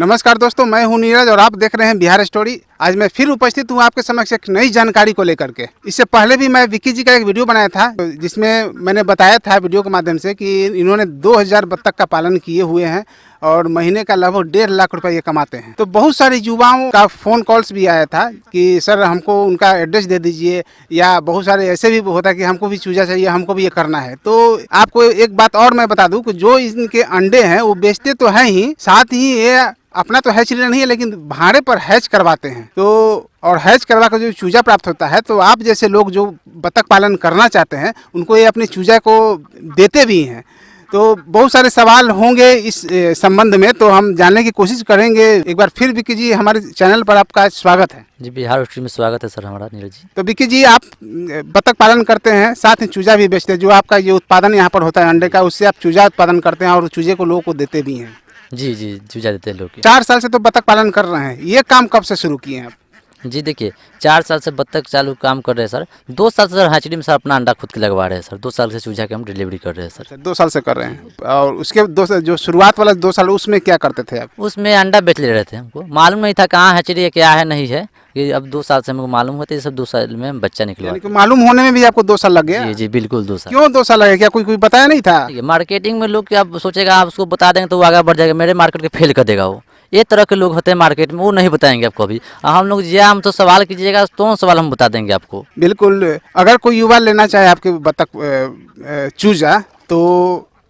नमस्कार दोस्तों मैं हूं नीरज और आप देख रहे हैं बिहार स्टोरी आज मैं फिर उपस्थित हूं आपके समक्ष एक नई जानकारी को लेकर के इससे पहले भी मैं विक्की जी का एक वीडियो बनाया था जिसमें मैंने बताया था वीडियो के माध्यम से कि इन्होंने 2000 बत्तख का पालन किए हुए हैं और महीने का लगभग डेढ़ लाख रुपए ये कमाते हैं तो बहुत सारे युवाओं का फ़ोन कॉल्स भी आया था कि सर हमको उनका एड्रेस दे दीजिए या बहुत सारे ऐसे भी होता है कि हमको भी चूजा चाहिए हमको भी ये करना है तो आपको एक बात और मैं बता दूं कि जो इनके अंडे हैं वो बेचते तो हैं ही साथ ही ये अपना तो हैच लेना नहीं है लेकिन भाड़े पर हैच करवाते हैं तो और हैच करवा कर जो चूजा प्राप्त होता है तो आप जैसे लोग जो बतख पालन करना चाहते हैं उनको ये अपने चूजा को देते भी हैं तो बहुत सारे सवाल होंगे इस संबंध में तो हम जानने की कोशिश करेंगे एक बार फिर विक्की जी हमारे चैनल पर आपका स्वागत है जी बिहार हिस्ट्री में स्वागत है सर हमारा नीरज जी तो विक्की जी आप बतख पालन करते हैं साथ ही चूजा भी बेचते हैं जो आपका ये उत्पादन यहाँ पर होता है अंडे का उससे आप चूजा उत्पादन करते हैं और चूजे को लोगों को देते भी हैं जी जी जूझा देते हैं लोग चार साल से तो बतख पालन कर रहे हैं ये काम कब से शुरू किए हैं आप जी देखिए चार साल से बत्तख चालू काम कर रहे हैं सर दो साल से सर हाचड़ी में सर अपना अंडा खुद के लगवा रहे हैं सर दो साल से चूझा के हम डिलीवरी कर रहे हैं सर अच्छा, दो साल से कर रहे हैं और उसके दो साल जो शुरुआत वाला दो साल उसमें क्या करते थे आप उसमें अंडा बेच ले रहे थे हमको मालूम नहीं था कहाँ हैचरी है क्या है नहीं है कि अब दो साल से हमको मालूम होते ये सब दो साल में बच्चा निकला मालूम होने में भी आपको दो साल लग गया जी जी बिल्कुल दो साल क्यों दो साल लगे क्या कोई कोई बताया नहीं था मार्केटिंग में लोग क्या सोचेगा आप उसको बता देंगे तो वो आगे बढ़ जाएगा मेरे मार्केट को फेल कर देगा वो ये तरह के लोग होते हैं मार्केट में वो नहीं बताएंगे आपको अभी हम लोग जी हम तो सवाल कीजिएगा तो सवाल हम बता देंगे आपको बिल्कुल अगर कोई युवा लेना चाहे आपके बतख चूजा तो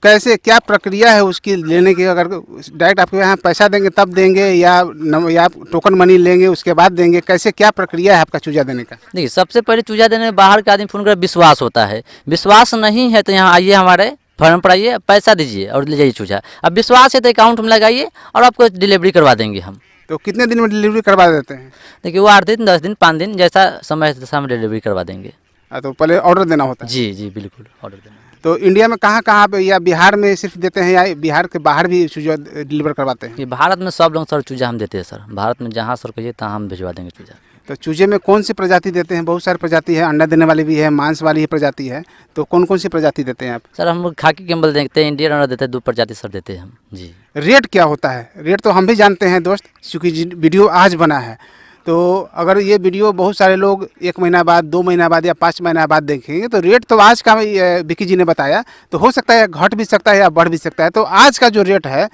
कैसे क्या प्रक्रिया है उसकी लेने की अगर डायरेक्ट आपके यहाँ पैसा देंगे तब देंगे या न, या टोकन मनी लेंगे उसके बाद देंगे कैसे क्या प्रक्रिया है आपका चूजा देने का देखिए सबसे पहले चूजा देने में बाहर के आदमी फोन कर विश्वास होता है विश्वास नहीं है तो यहाँ आइए हमारे फॉर्म पर आइए पैसा दीजिए और ले जाइए चूजा अब विश्वास है तो अकाउंट में लगाइए और आपको डिलीवरी करवा देंगे हम तो कितने दिन में डिलीवरी करवा देते हैं देखिए वो आठ दिन दस दिन पाँच दिन जैसा समय जैसा हम डिलीवरी करवा देंगे हाँ, तो पहले ऑर्डर देना होता है जी जी बिल्कुल ऑर्डर देना तो इंडिया में कहाँ कहाँ आप या बिहार में सिर्फ देते हैं या बिहार के बाहर भी चूजा डिलीवर करवाते हैं ये भारत में सब लोग सर चूजा हम देते हैं सर भारत में जहाँ सर कहिए तहाँ हम भिजवा देंगे चूजा तो चूजे में कौन सी प्रजाति देते हैं बहुत सारी प्रजाति है अंडा देने वाली भी है मांस वाली ही प्रजाति है तो कौन कौन सी प्रजाति देते हैं आप सर हम लोग खाकी केम्बल देखते हैं इंडियन अंडा देते हैं दो प्रजाति सर देते हैं हम जी रेट क्या होता है रेट तो हम भी जानते हैं दोस्त चूँकि वीडियो आज बना है तो अगर ये वीडियो बहुत सारे लोग एक महीना बाद दो महीना बाद या पाँच महीना बाद देखेंगे तो रेट तो आज का विकी जी ने बताया तो हो सकता है घट भी सकता है या बढ़ भी सकता है तो आज का जो रेट है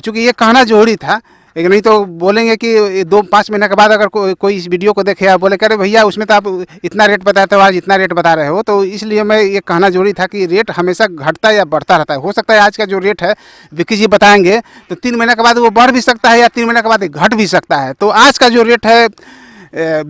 चूँकि ये कहना जरूरी था लेकिन नहीं तो बोलेंगे कि दो पाँच महीने के बाद अगर को, कोई इस वीडियो को देखे आप बोले अरे भैया उसमें तो आप इतना रेट बताते हो आज इतना रेट बता रहे हो तो इसलिए मैं ये कहना जरूरी था कि रेट हमेशा घटता या बढ़ता रहता है हो सकता है आज का जो रेट है विक्की जी बताएंगे तो तीन महीने के बाद वो बढ़ भी सकता है या तीन महीने के बाद घट भी सकता है तो आज का जो रेट है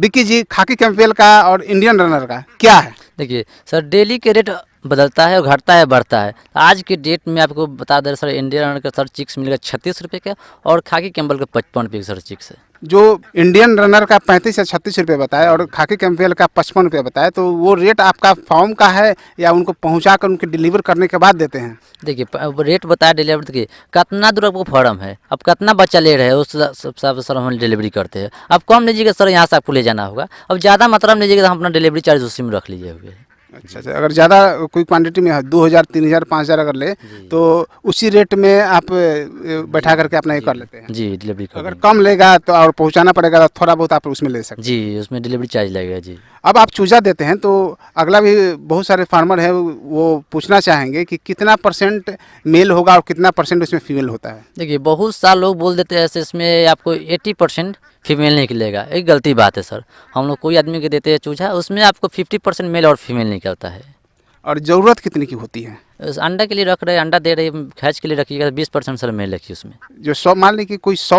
विक्की जी खाकी कैंपेल का और इंडियन रनर का क्या है देखिए सर डेली के रेट बदलता है और घटता है बढ़ता है आज के डेट में आपको बता दें सर इंडियन रनर का सर चिक्स मिलेगा छत्तीस रुपये का और खाकी कैम्बल का पचपन रुपये सर चिक्स है जो इंडियन रनर का पैंतीस या छत्तीस रुपये बताए और खाकी कैम्पेल का पचपन रुपये बताए तो वो रेट आपका फॉर्म का है या उनको पहुँचा कर उनके डिलीवर करने के बाद देते हैं देखिए रेट बताया डिलीवर देखिए कितना दूर आपको फॉर्म है अब कितना बच्चा ले रहे हैं उस हिसाब से सर हम डिलीवरी करते हैं अब कम लीजिएगा सर यहाँ से आपको ले जाना होगा अब ज़्यादा मात्रा में लीजिएगा तो हम अपना डिलीवरी चार्ज उसी में रख लीजिए अच्छा अच्छा अगर ज़्यादा कोई क्वांटिटी में दो हज़ार तीन हज़ार पाँच हज़ार अगर ले तो उसी रेट में आप बैठा करके अपना ये कर लेते हैं जी डिलीवरी अगर कम लेगा तो और पहुंचाना पड़ेगा तो थोड़ा बहुत आप उसमें ले सकते जी उसमें डिलीवरी चार्ज लगेगा जी अब आप चूजा देते हैं तो अगला भी बहुत सारे फार्मर हैं वो पूछना चाहेंगे कि कितना परसेंट मेल होगा और कितना परसेंट उसमें फीमेल होता है देखिए बहुत सारे लोग बोल देते हैं ऐसे इसमें आपको एट्टी परसेंट फीमेल निकलेगा एक गलती बात है सर हम लोग कोई आदमी के देते हैं चूजा उसमें आपको फिफ्टी परसेंट मेल और फीमेल निकलता है और ज़रूरत कितने की होती है अंडा के लिए रख रहे हैं अंडा दे रहे खैच के लिए रखिएगा तो बीस परसेंट सर मेल रखिए उसमें जो सौ मान लें कि कोई सौ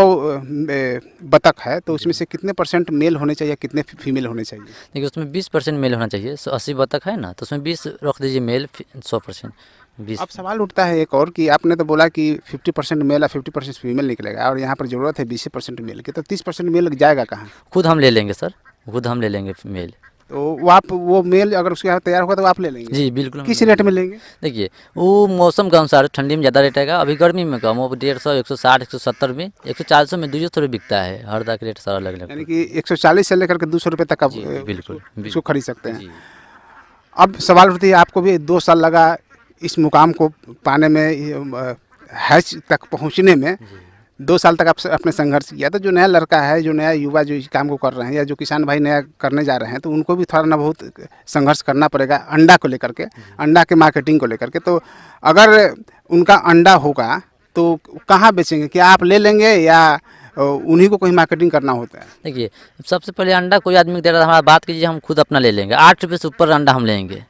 बतख है तो उसमें से कितने परसेंट मेल होने चाहिए कितने फीमेल होने चाहिए देखिए उसमें बीस परसेंट मेल होना चाहिए सौ अस्सी बतख है ना तो उसमें बीस रख दीजिए मेल सौ परसेंट बीस अब सवाल उठता है एक और कि आपने तो बोला कि फिफ्टी परसेंट मेल और फिफ्टी परसेंट फीमेल निकलेगा और यहाँ पर ज़रूरत है बीस परसेंट मेल की तो तीस परसेंट मेल जाएगा कहाँ खुद हम ले लेंगे सर खुद हम ले लेंगे मेल तो वो आप वो मेल अगर उसके यहाँ तैयार होगा तो आप ले लेंगे जी बिल्कुल किस रेट में लेंगे देखिए वो मौसम के अनुसार ठंडी में ज़्यादा रेट आएगा अभी गर्मी में कम वो डेढ़ सौ एक सौ साठ एक सौ सत्तर में एक सौ चालीस में दो सौ रुपये बिकता है हर दा रेट सारा अलग अलग यानी कि एक सौ चालीस से लेकर के दो सौ रुपये तक आप बिल्कुल इसको खरीद सकते हैं अब सवाल उठती है आपको भी दो साल लगा इस मुकाम को पाने में हैच तक पहुँचने में दो साल तक आप अपने संघर्ष किया तो जो नया लड़का है जो नया युवा जो इस काम को कर रहे हैं या जो किसान भाई नया करने जा रहे हैं तो उनको भी थोड़ा ना बहुत संघर्ष करना पड़ेगा अंडा को लेकर के अंडा के मार्केटिंग को लेकर के तो अगर उनका अंडा होगा तो कहाँ बेचेंगे क्या आप ले लेंगे या उन्हीं को कहीं मार्केटिंग करना होता है देखिए सबसे पहले अंडा कोई आदमी दे रहा था हमारा बात कीजिए हम खुद अपना ले लेंगे आठ रुपये से ऊपर अंडा हम लेंगे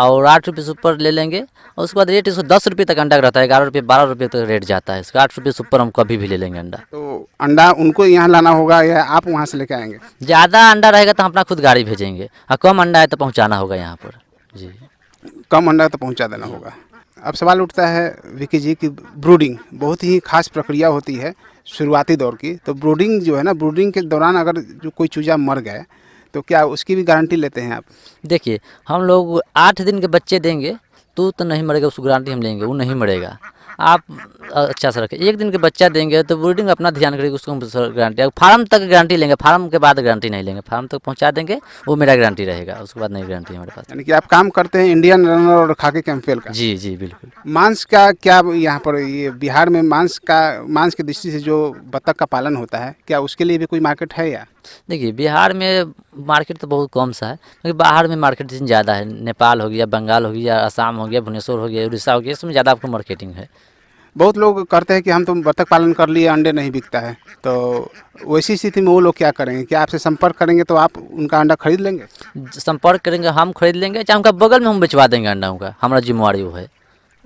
और आठ रुपये से ऊपर ले लेंगे और उसके बाद रेट इसको दस रुपये तक अंडा का रहता है ग्यारह रुपये बारह रुपये तक रेट जाता है इसका आठ रुपये से ऊपर हम कभी भी ले लेंगे अंडा तो अंडा उनको यहाँ लाना होगा या आप वहाँ से लेके आएंगे ज़्यादा अंडा रहेगा तो हम अपना खुद गाड़ी भेजेंगे और कम अंडा है तो पहुँचाना होगा यहाँ पर जी कम अंडा तो पहुँचा देना होगा अब सवाल उठता है विकी जी की ब्रूडिंग बहुत ही खास प्रक्रिया होती है शुरुआती दौर की तो ब्रूडिंग जो है ना ब्रूडिंग के दौरान अगर जो कोई चूजा मर गया तो क्या उसकी भी गारंटी लेते हैं आप देखिए हम लोग आठ दिन के बच्चे देंगे तो तो नहीं मरेगा उसको गारंटी हम लेंगे वो नहीं मरेगा आप अच्छा से रखें एक दिन के बच्चा देंगे तो ब्रीडिंग अपना ध्यान करेगी उसको गारंटी गारंटी फार्म तक गारंटी लेंगे फार्म के बाद गारंटी नहीं लेंगे फार्म तक पहुँचा देंगे वो मेरा गारंटी रहेगा उसके बाद नहीं गारंटी हमारे पास यानी कि आप काम करते हैं इंडियन रनर और खाके कैम्पेल का जी जी बिल्कुल मांस का क्या यहाँ पर ये बिहार में मांस का मांस की दृष्टि से जो बत्तख का पालन होता है क्या उसके लिए भी कोई मार्केट है या देखिए बिहार में मार्केट तो बहुत कम सा है क्योंकि बाहर में मार्केट जितनी ज़्यादा है नेपाल हो गया बंगाल हो गया आसाम हो गया भुवनेश्वर हो गया उड़ीसा हो गया इसमें ज़्यादा आपको मार्केटिंग है बहुत लोग करते हैं कि हम तो बतख पालन कर लिए अंडे नहीं बिकता है तो वैसी स्थिति में वो लोग क्या करेंगे क्या आपसे संपर्क करेंगे तो आप उनका अंडा खरीद लेंगे संपर्क करेंगे हम खरीद लेंगे चाहे उनका बगल में हम बेचवा देंगे अंडा उनका हमारा जिम्मेवारी वो है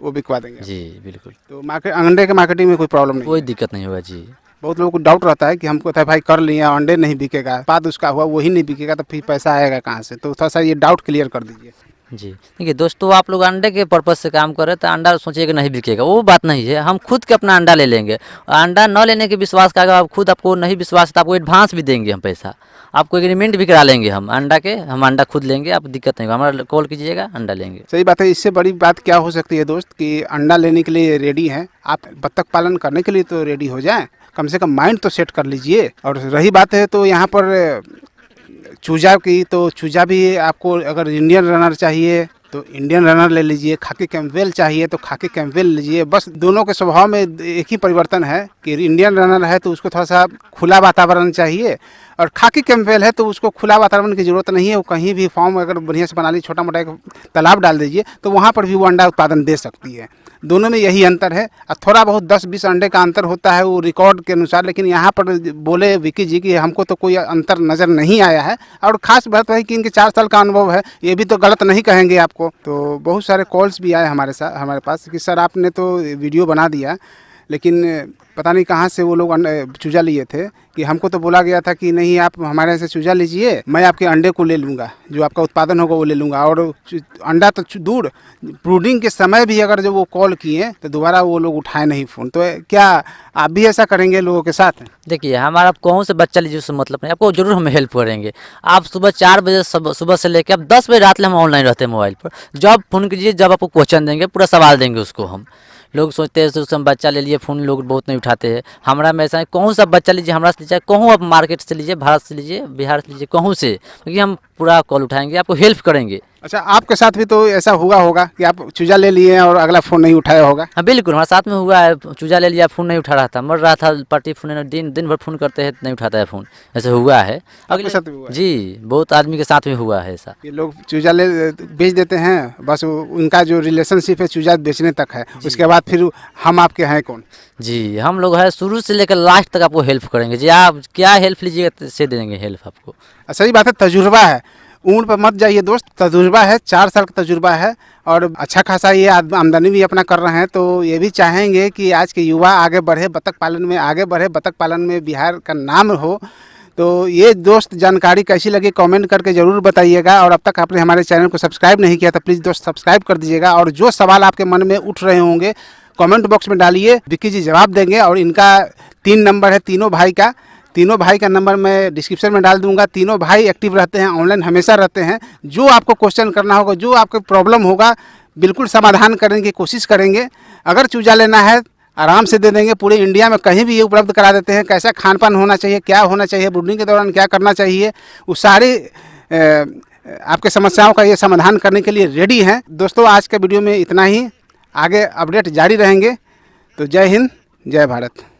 वो बिकवा देंगे जी बिल्कुल तो मार्केट अंडे के मार्केटिंग में कोई प्रॉब्लम नहीं कोई दिक्कत नहीं होगा जी बहुत लोगों को डाउट रहता है कि हमको था भाई कर लिया अंडे नहीं बिकेगा बाद उसका हुआ वही नहीं बिकेगा तो फिर पैसा आएगा कहाँ से तो थोड़ा सा ये डाउट क्लियर कर दीजिए जी देखिए दोस्तों आप लोग अंडे के पर्पज़ से काम करें तो अंडा सोचिए कि नहीं बिकेगा वो बात नहीं है हम खुद के अपना अंडा ले लेंगे अंडा न लेने के विश्वास का अगर आप खुद आपको नहीं विश्वास तो आपको एडवांस भी देंगे हम पैसा आपको एग्रीमेंट भी करा लेंगे हम अंडा के हम अंडा खुद लेंगे आप दिक्कत नहीं हमारा कॉल कीजिएगा अंडा लेंगे सही बात है इससे बड़ी बात क्या हो सकती है दोस्त कि अंडा लेने के लिए रेडी हैं आप बत्तख पालन करने के लिए तो रेडी हो जाएं कम से कम माइंड तो सेट कर लीजिए और रही बात है तो यहाँ पर चूजा की तो चूजा भी आपको अगर इंडियन रनर चाहिए तो इंडियन रनर ले लीजिए खाकी कैम्पवेल चाहिए तो खाकी कैम्पवेल लीजिए बस दोनों के स्वभाव में एक ही परिवर्तन है कि इंडियन रनर है तो उसको थोड़ा सा खुला वातावरण चाहिए और खाकी कैम्पवेल है तो उसको खुला वातावरण की ज़रूरत नहीं है वो कहीं भी फॉर्म अगर बढ़िया से बना लीजिए छोटा मोटा एक तालाब डाल दीजिए तो वहाँ पर भी वो अंडा उत्पादन दे सकती है दोनों में यही अंतर है और थोड़ा बहुत दस बीस अंडे का अंतर होता है वो रिकॉर्ड के अनुसार लेकिन यहाँ पर बोले विकी जी कि हमको तो कोई अंतर नज़र नहीं आया है और ख़ास बात वही कि इनके चार साल का अनुभव है ये भी तो गलत नहीं कहेंगे आपको तो बहुत सारे कॉल्स भी आए हमारे साथ हमारे पास कि सर आपने तो वीडियो बना दिया लेकिन पता नहीं कहाँ से वो लोग चूजा लिए थे कि हमको तो बोला गया था कि नहीं आप हमारे यहाँ से चूजा लीजिए मैं आपके अंडे को ले लूँगा जो आपका उत्पादन होगा वो ले लूँगा और अंडा तो दूर ब्रूडिंग के समय भी अगर जब वो कॉल किए तो दोबारा वो लोग उठाए नहीं फ़ोन तो क्या आप भी ऐसा करेंगे लोगों के साथ देखिए हमारा आप कहूँ से बच्चा लीजिए उससे मतलब नहीं आपको जरूर हम हेल्प करेंगे आप सुबह चार बजे सुबह से लेकर आप दस बजे रात में हम ऑनलाइन रहते हैं मोबाइल पर जब फ़ोन कीजिए जब आपको क्वेश्चन देंगे पूरा सवाल देंगे उसको हम लोग सोचते हैं उस हम बच्चा ले लिए फ़ोन लोग बहुत नहीं उठाते हैं हमारा में ऐसा है कहूँ सब बच्चा लीजिए हमारा से लीजिए कहूँ आप मार्केट से लीजिए भारत से लीजिए बिहार से लीजिए कहूँ से क्योंकि हम पूरा कॉल उठाएंगे आपको हेल्प करेंगे अच्छा आपके साथ भी तो ऐसा हुआ होगा कि आप चूजा ले लिए और अगला फ़ोन नहीं उठाया होगा हाँ बिल्कुल हमारे साथ में हुआ है चूजा ले लिया फ़ोन नहीं उठा रहा था मर रहा था पार्टी फोन दिन दिन भर फ़ोन करते हैं नहीं उठाता है फ़ोन ऐसा हुआ है अगले साथ हुआ जी बहुत आदमी के साथ में हुआ है ऐसा ये लोग चूजा ले बेच देते हैं बस उनका जो रिलेशनशिप है चूजा बेचने तक है उसके बाद फिर हम आपके हैं कौन जी हम लोग है शुरू से लेकर लास्ट तक आपको हेल्प करेंगे जी आप क्या हेल्प लीजिएगा तो से देंगे हेल्प आपको सही अच्छा, बात है तजुर्बा है उम्र पर मत जाइए दोस्त तजुर्बा है चार साल का तजुर्बा है और अच्छा खासा ये आमदनी भी अपना कर रहे हैं तो ये भी चाहेंगे कि आज के युवा आगे बढ़े बतख पालन में आगे बढ़े बतख पालन में बिहार का नाम हो तो ये दोस्त जानकारी कैसी लगी कमेंट करके ज़रूर बताइएगा और अब तक आपने हमारे चैनल को सब्सक्राइब नहीं किया तो प्लीज़ दोस्त सब्सक्राइब कर दीजिएगा और जो सवाल आपके मन में उठ रहे होंगे कमेंट बॉक्स में डालिए विक्की जी जवाब देंगे और इनका तीन नंबर है तीनों भाई का तीनों भाई का नंबर मैं डिस्क्रिप्शन में डाल दूंगा तीनों भाई एक्टिव रहते हैं ऑनलाइन हमेशा रहते हैं जो आपको क्वेश्चन करना होगा जो आपको प्रॉब्लम होगा बिल्कुल समाधान करने की कोशिश करेंगे अगर चूजा लेना है आराम से दे देंगे पूरे इंडिया में कहीं भी ये उपलब्ध करा देते हैं कैसा खान पान होना चाहिए क्या होना चाहिए ब्रूडिंग के दौरान क्या करना चाहिए वो सारी आपके समस्याओं का ये समाधान करने के लिए रेडी हैं दोस्तों आज के वीडियो में इतना ही आगे अपडेट जारी रहेंगे तो जय हिंद जय भारत